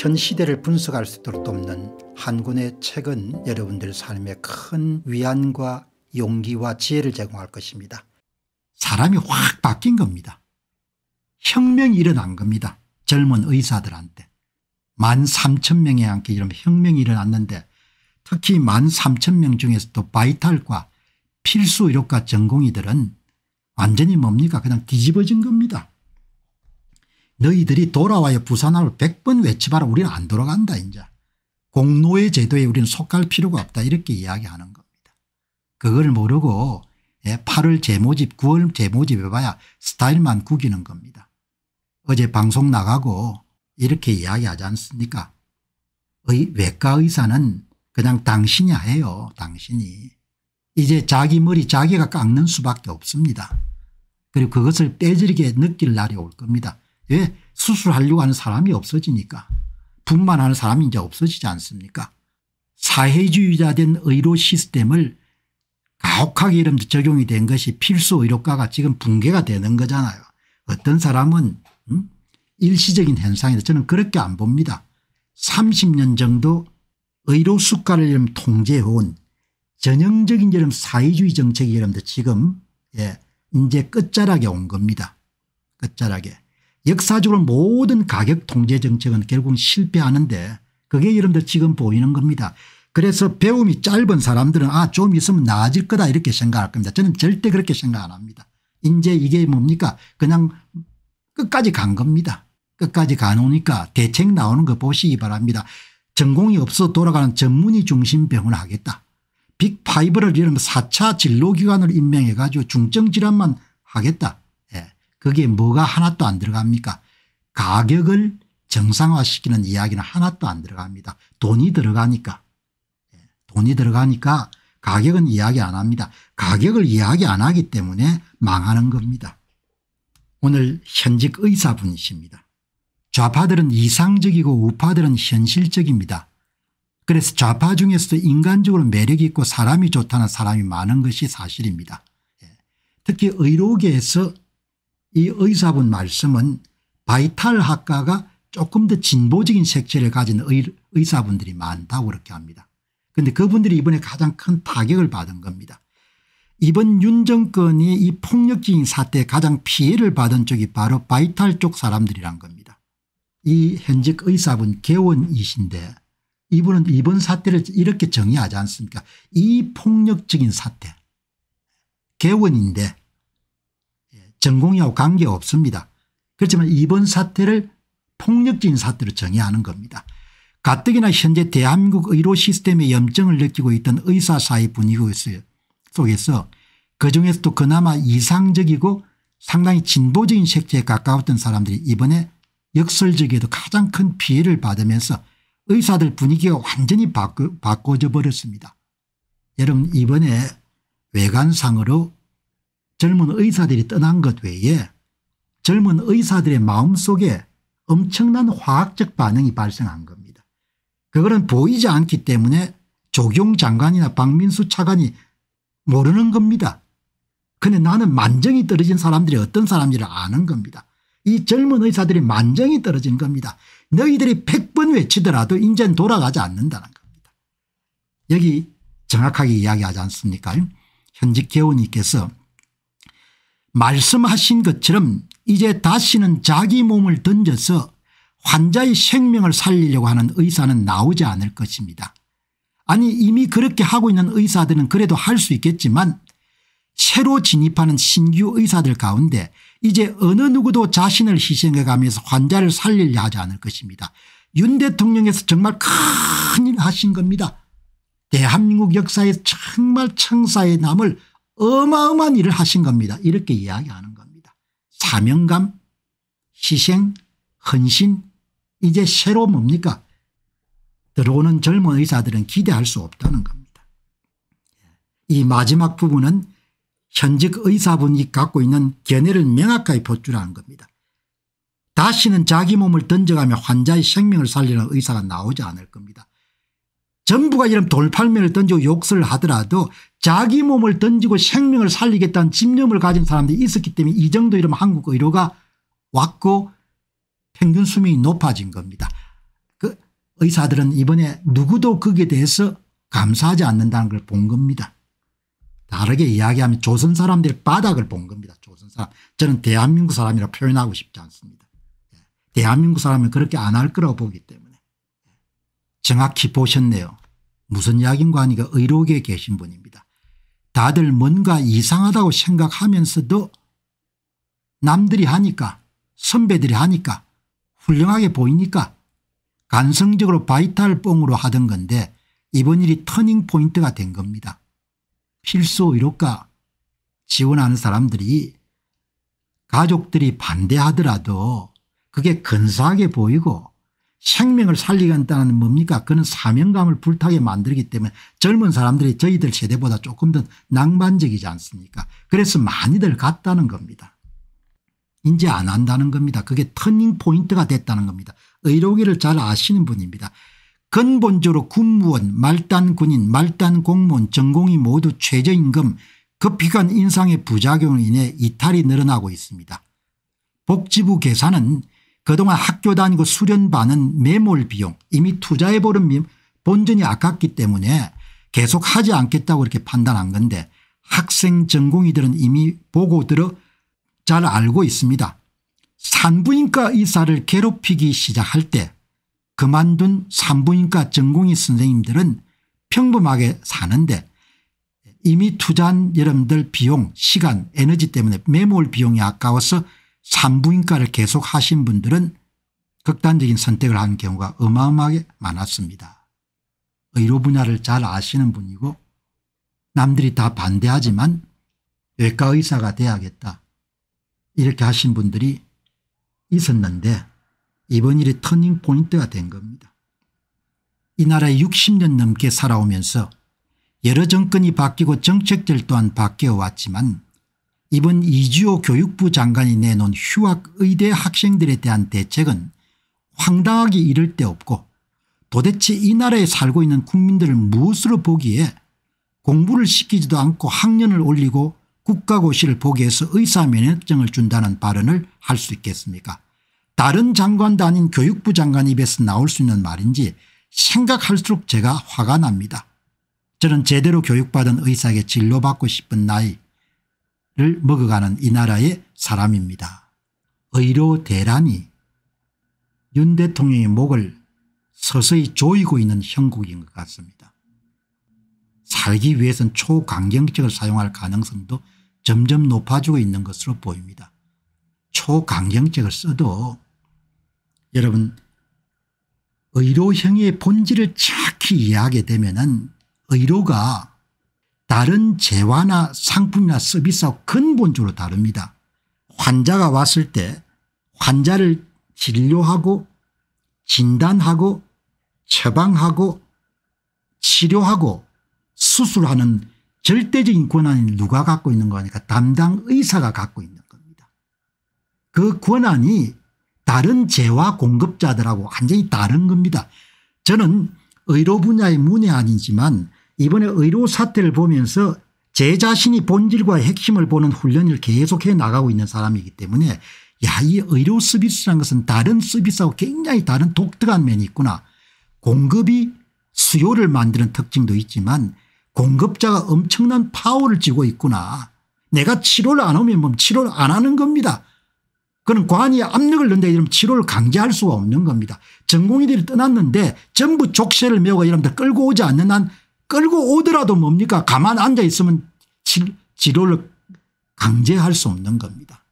현 시대를 분석할 수 있도록 돕는 한군의 책은 여러분들 삶에 큰 위안과 용기와 지혜를 제공할 것입니다. 사람이 확 바뀐 겁니다. 혁명이 일어난 겁니다. 젊은 의사들한테. 만 3천 명에 함께 이런 혁명이 일어났는데 특히 만 3천 명 중에서도 바이탈과 필수 의료과 전공의들은 완전히 뭡니까 그냥 뒤집어진 겁니다. 너희들이 돌아와요부산하을백번 외치봐라 우리는 안 돌아간다 이제. 공로의 제도에 우리는 속할 필요가 없다 이렇게 이야기하는 겁니다. 그걸 모르고 8월 예, 재모집 9월 재모집 해봐야 스타일만 구기는 겁니다. 어제 방송 나가고 이렇게 이야기하지 않습니까 외과 의사는 그냥 당신이 해요 당신이. 이제 자기 머리 자기가 깎는 수밖에 없습니다. 그리고 그것을 빼지르게 느낄 날이 올 겁니다. 예, 수술하려고 하는 사람이 없어지니까. 분만 하는 사람이 이제 없어지지 않습니까? 사회주의자된 의료 시스템을 가혹하게 이름도 적용이 된 것이 필수 의료과가 지금 붕괴가 되는 거잖아요. 어떤 사람은 음? 일시적인 현상이다. 저는 그렇게 안 봅니다. 30년 정도 의료 수가를 통제해온 전형적인 이런 사회주의 정책이 여러분들 지금 예, 이제 끝자락에 온 겁니다. 끝자락에. 역사적으로 모든 가격 통제 정책은 결국 실패하는데 그게 여러분들 지금 보이는 겁니다. 그래서 배움이 짧은 사람들은 아 좀 있으면 나아질 거다 이렇게 생각할 겁니다. 저는 절대 그렇게 생각 안 합니다. 이제 이게 뭡니까 그냥 끝까지 간 겁니다. 끝까지 가놓으니까 대책 나오는 거 보시기 바랍니다. 전공이 없어 돌아가는 전문의 중심 병을 하겠다. 빅파이브를 이름 4차 진로기관으로 임명해 가지고 중증질환만 하겠다. 거기에 뭐가 하나도 안 들어갑니까 가격을 정상화시키는 이야기는 하나도 안 들어갑니다. 돈이 들어가니까 예, 돈이 들어가니까 가격은 이야기 안 합니다. 가격을 이야기 안 하기 때문에 망하는 겁니다. 오늘 현직 의사분이십니다. 좌파들은 이상적이고 우파들은 현실적입니다. 그래서 좌파 중에서도 인간적으로 매력이 있고 사람이 좋다는 사람이 많은 것이 사실입니다. 예, 특히 의료계에서 이 의사분 말씀은 바이탈 학과가 조금 더 진보적인 색채를 가진 의, 사분들이 많다고 그렇게 합니다. 그런데 그분들이 이번에 가장 큰 타격을 받은 겁니다. 이번 윤 정권이 이 폭력적인 사태에 가장 피해를 받은 쪽이 바로 바이탈 쪽 사람들이란 겁니다. 이 현직 의사분 개원이신데 이분은 이번 사태를 이렇게 정의하지 않습니까 이 폭력적인 사태 개원인데 전공이하고 관계없습니다. 그렇지만 이번 사태를 폭력적인 사태로 정의하는 겁니다. 가뜩이나 현재 대한민국 의료 시스템의 염증을 느끼고 있던 의사 사회 분위기 속에서 그중에서도 그나마 이상적이고 상당히 진보적인 색채에 가까웠던 사람들이 이번에 역설적에도 가장 큰 피해를 받으면서 의사들 분위기가 완전히 바꿔져 버렸습니다. 여러분 이번에 외관상으로 젊은 의사들이 떠난 것 외에 젊은 의사들의 마음속에 엄청난 화학적 반응이 발생한 겁니다. 그거는 보이지 않기 때문에 조경 장관이나 박민수 차관이 모르는 겁니다. 근데 나는 만정이 떨어진 사람들이 어떤 사람인지를 아는 겁니다. 이 젊은 의사들이 만정이 떨어진 겁니다. 너희들이 100번 외치더라도 인제는 돌아가지 않는다는 겁니다. 여기 정확하게 이야기하지 않습니까 현직 개원님께서 말씀하신 것처럼 이제 다시는 자기 몸을 던져서 환자의 생명을 살리려고 하는 의사는 나오지 않을 것입니다. 아니 이미 그렇게 하고 있는 의사들은 그래도 할 수 있겠지만 새로 진입하는 신규 의사들 가운데 이제 어느 누구도 자신을 희생해가면서 환자를 살리려 하지 않을 것입니다. 윤 대통령에서 정말 큰일 하신 겁니다. 대한민국 역사에 정말 청사에 남을 어마어마한 일을 하신 겁니다. 이렇게 이야기하는 겁니다. 사명감, 희생, 헌신 이제 새로 뭡니까 들어오는 젊은 의사들은 기대할 수 없다는 겁니다. 예. 이 마지막 부분은 현직 의사분이 갖고 있는 견해를 명확하게 보주라는 겁니다. 다시는 자기 몸을 던져가며 환자의 생명을 살리는 의사가 나오지 않을 겁니다. 전부가 이런 돌팔매를 던지고 욕설 을 하더라도 자기 몸을 던지고 생명을 살리겠다는 집념을 가진 사람들이 있었기 때문에 이 정도 이러면 한국 의료가 왔고 평균 수명이 높아진 겁니다. 그 의사들은 이번에 누구도 거기에 대해서 감사하지 않는다는 걸 본 겁니다. 다르게 이야기하면 조선 사람들 바닥을 본 겁니다. 조선 사람. 저는 대한민국 사람이라 표현하고 싶지 않습니다. 예. 대한민국 사람은 그렇게 안 할 거라고 보기 때문에. 예. 정확히 보셨네요. 무슨 이야기인가 하니까 의료계에 계신 분입니다. 다들 뭔가 이상하다고 생각하면서도 남들이 하니까 선배들이 하니까 훌륭하게 보이니까 간성적으로 바이탈 뽕으로 하던 건데 이번 일이 터닝 포인트가 된 겁니다. 필수 의료가 지원하는 사람들이 가족들이 반대하더라도 그게 근사하게 보이고 생명을 살리겠다는 뭡니까 그는 사명감을 불타게 만들기 때문에 젊은 사람들이 저희들 세대보다 조금 더 낭만적이지 않습니까 그래서 많이들 갔다는 겁니다. 이제 안 한다는 겁니다. 그게 터닝 포인트가 됐다는 겁니다. 의료기를잘 아시는 분입니다. 근본적으로 군무원 말단 군인 말단 공무원 전공이 모두 최저임금 급피간 인상의 부작용으 인해 이탈이 늘어나고 있습니다. 복지부 계산은 그동안 학교 다니고 수련반은 매몰 비용 이미 투자해버린 본전이 아깝기 때문에 계속 하지 않겠다고 이렇게 판단한 건데 학생 전공의들은 이미 보고 들어 잘 알고 있습니다. 산부인과 의사를 괴롭히기 시작할 때 그만둔 산부인과 전공의 선생님들은 평범하게 사는데 이미 투자한 여러분들 비용 시간 에너지 때문에 매몰 비용이 아까워서 산부인과를 계속 하신 분들은 극단적인 선택을 한 경우가 어마어마하게 많았습니다. 의료 분야를 잘 아시는 분이고 남들이 다 반대하지만 외과 의사가 돼야겠다 이렇게 하신 분들이 있었는데 이번 일이 터닝 포인트가 된 겁니다. 이 나라에 60년 넘게 살아오면서 여러 정권이 바뀌고 정책들 또한 바뀌어 왔지만 이번 이지호 교육부 장관이 내놓은 휴학의대 학생들에 대한 대책은 황당하기 이를 데 없고 도대체 이 나라에 살고 있는 국민들을 무엇으로 보기에 공부를 시키지도 않고 학년을 올리고 국가고시를 보기위해서 의사면허증을 준다는 발언을 할 수 있겠습니까 다른 장관도 아닌 교육부 장관 입에서 나올 수 있는 말인지 생각할수록 제가 화가 납니다. 저는 제대로 교육받은 의사에게 진로받고 싶은 나이 를 먹어가는 이 나라의 사람입니다. 의료 대란이 윤 대통령의 목을 서서히 조이고 있는 형국인 것 같습니다. 살기 위해선 초강경책을 사용할 가능성도 점점 높아지고 있는 것으로 보입니다. 초강경책을 써도 여러분 의료형의 본질을 착히 이해하게 되면 은 의료가 다른 재화나 상품이나 서비스와 근본적으로 다릅니다. 환자가 왔을 때 환자를 진료하고 진단하고 처방하고 치료하고 수술하는 절대적인 권한이 누가 갖고 있는 거니까 담당 의사가 갖고 있는 겁니다. 그 권한이 다른 재화 공급자들하고 완전히 다른 겁니다. 저는 의료 분야의 문외 아니지만 이번에 의료 사태를 보면서 제 자신이 본질과 핵심을 보는 훈련을 계속해 나가고 있는 사람이기 때문에 야 이 의료 서비스라는 것은 다른 서비스하고 굉장히 다른 독특한 면이 있구나. 공급이 수요를 만드는 특징도 있지만 공급자가 엄청난 파워를 쥐고 있구나. 내가 치료를 안 하면 뭐 치료를 안 하는 겁니다. 그런 관이 압력을 넣는데 이러면 치료를 강제할 수가 없는 겁니다. 전공의들이 떠났는데 전부 족쇄를 메고 이러면 끌고 오지 않는 한 끌고 오더라도 뭡니까 가만 앉아 있으면 치료를 강제할 수 없는 겁니다.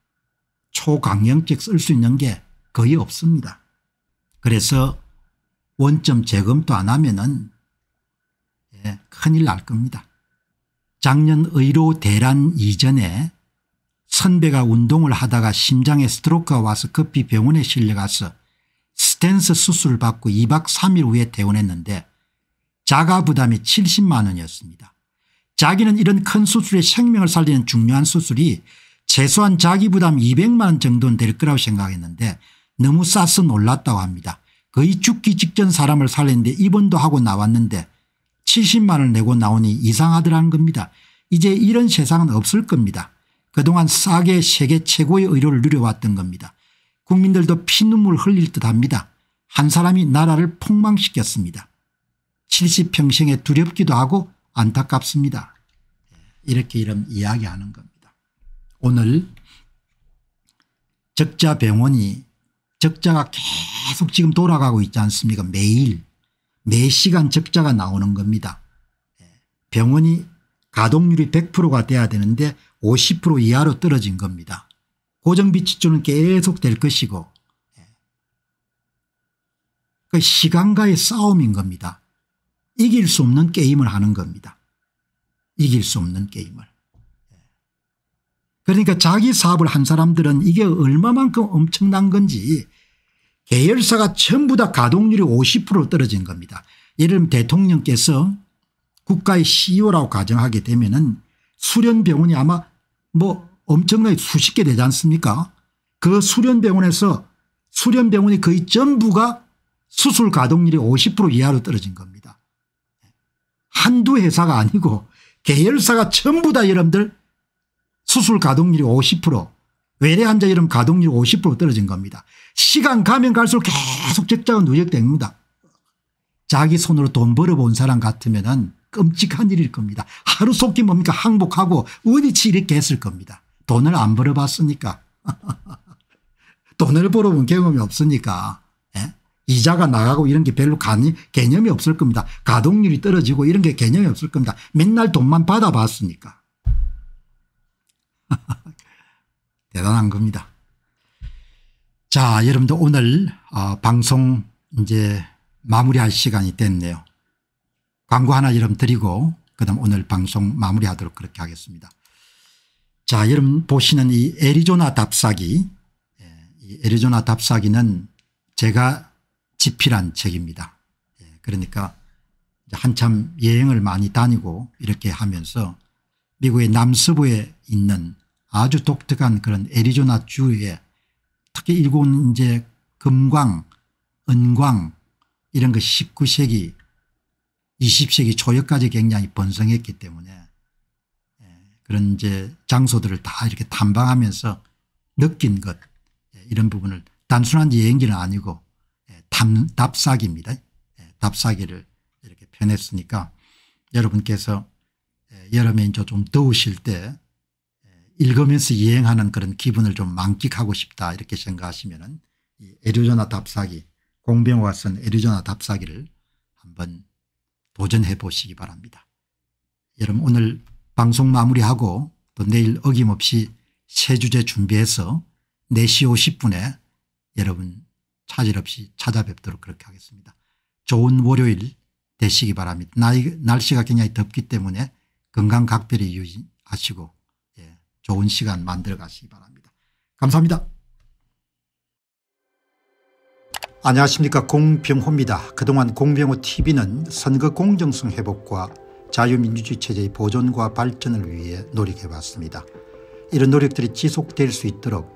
초강경책 쓸수 있는 게 거의 없습니다. 그래서 원점 재검도 안 하면은 예, 큰일 날 겁니다. 작년 의료 대란 이전에 선배가 운동을 하다가 심장에 스트로크가 와서 급히 병원에 실려가서 스탠스 수술을 받고 2박 3일 후에 퇴원했는데 자가 부담이 70만 원이었습니다. 자기는 이런 큰수술에 생명을 살리는 중요한 수술이 최소한 자기 부담 200만 원 정도는 될 거라고 생각했는데 너무 싸서 놀랐다고 합니다. 거의 죽기 직전 사람을 살리는데 입원도 하고 나왔는데 70만 원을 내고 나오니 이상하더라는 겁니다. 이제 이런 세상은 없을 겁니다. 그동안 싸게 세계 최고의 의료를 누려왔던 겁니다. 국민들도 피눈물 흘릴 듯합니다. 한 사람이 나라를 폭망시켰습니다. 70평생에 두렵기도 하고 안타깝습니다. 이렇게 이런 이야기하는 겁니다. 오늘 적자 병원이 적자가 계속 지금 돌아가고 있지 않습니까 매일 매시간 적자가 나오는 겁니다. 병원이 가동률이 100%가 돼야 되는데 50% 이하로 떨어진 겁니다. 고정비치조는 계속 될 것이고 그 시간과의 싸움인 겁니다. 이길 수 없는 게임을 하는 겁니다. 이길 수 없는 게임을. 그러니까 자기 사업을 한 사람들은 이게 얼마만큼 엄청난 건지 계열사가 전부 다 가동률이 50% 떨어진 겁니다. 예를 들면 대통령께서 국가의 CEO라고 가정하게 되면은 수련병원이 아마 뭐 엄청나게 수십 개 되지 않습니까? 그 수련병원에서 수련병원이 거의 전부가 수술 가동률이 50% 이하로 떨어진 겁니다. 한두 회사가 아니고 계열사가 전부 다 여러분들 수술 가동률이 50% 외래 환자 이름 가동률 이50% 떨어진 겁니다. 시간 가면 갈수록 계속 적자가 누적됩니다. 자기 손으로 돈 벌어본 사람 같으면 은 끔찍한 일일 겁니다. 하루 속기 뭡니까 항복하고 어디치 이렇게 했을 겁니다. 돈을 안 벌어봤으니까. 돈을 벌어본 경험이 없으니까. 이자가 나가고 이런 게 별로 개념이 없을 겁니다. 가동률이 떨어지고 이런 게 개념이 없을 겁니다. 맨날 돈만 받아봤으니까. 대단한 겁니다. 자 여러분들 오늘 어, 방송 이제 마무리할 시간이 됐네요. 광고 하나 여러분 드리고 그다음 오늘 방송 마무리하도록 그렇게 하겠습니다. 자 여러분 보시는 이 애리조나 답사기 예, 이 애리조나 답사기는 제가 집필한 책입니다. 예, 그러니까 한참 여행을 많이 다니고 이렇게 하면서 미국의 남서부에 있는 아주 독특한 그런 애리조나 주에 특히 일본 이제 금광 은광 이런 것 그 19세기 20세기 초엽까지 굉장히 번성했기 때문에 예, 그런 이제 장소들을 다 이렇게 탐방하면서 느낀 것 예, 이런 부분을 단순한 여행지는 아니고 담, 답사기입니다. 예, 답사기를 이렇게 펴냈으니까 여러분께서 예, 여름에 이제 좀 더우실 때 예, 읽으면서 이행하는 그런 기분을 좀 만끽하고 싶다 이렇게 생각하시면 은 애리조나 답사기 공병 왓슨 애리조나 답사기를 한번 도전해 보시기 바랍니다. 여러분 오늘 방송 마무리하고 또 내일 어김없이 새 주제 준비해서 4시 50분에 여러분 차질 없이 찾아뵙도록 그렇게 하겠습니다. 좋은 월요일 되시기 바랍니다. 나이, 날씨가 굉장히 덥기 때문에 건강 각별히 유지하시고 예, 좋은 시간 만들어 가시기 바랍니다. 감사합니다. 안녕하십니까 공병호입니다. 그동안 공병호TV는 선거 공정성 회복과 자유민주주의 체제의 보존과 발전을 위해 노력해왔습니다. 이런 노력들이 지속될 수 있도록